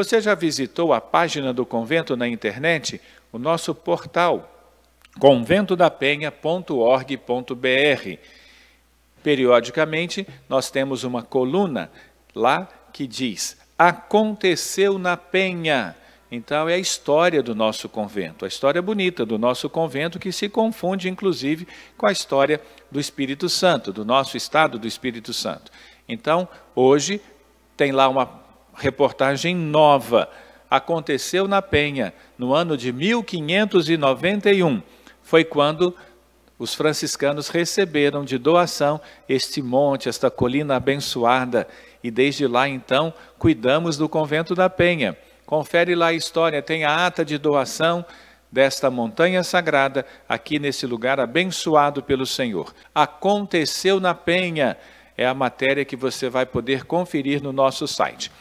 Você já visitou a página do convento na internet? O nosso portal conventodapenha.org.br. Periodicamente, nós temos uma coluna lá que diz: Aconteceu na Penha. Então, é a história do nosso convento, a história bonita do nosso convento, que se confunde, inclusive, com a história do Espírito Santo, do nosso estado do Espírito Santo. Então, hoje, tem lá uma reportagem nova. Aconteceu na Penha, no ano de 1591. Foi quando os franciscanos receberam de doação este monte, esta colina abençoada. E desde lá, então, cuidamos do convento da Penha. Confere lá a história, tem a ata de doação desta montanha sagrada, aqui nesse lugar abençoado pelo Senhor. Aconteceu na Penha, é a matéria que você vai poder conferir no nosso site.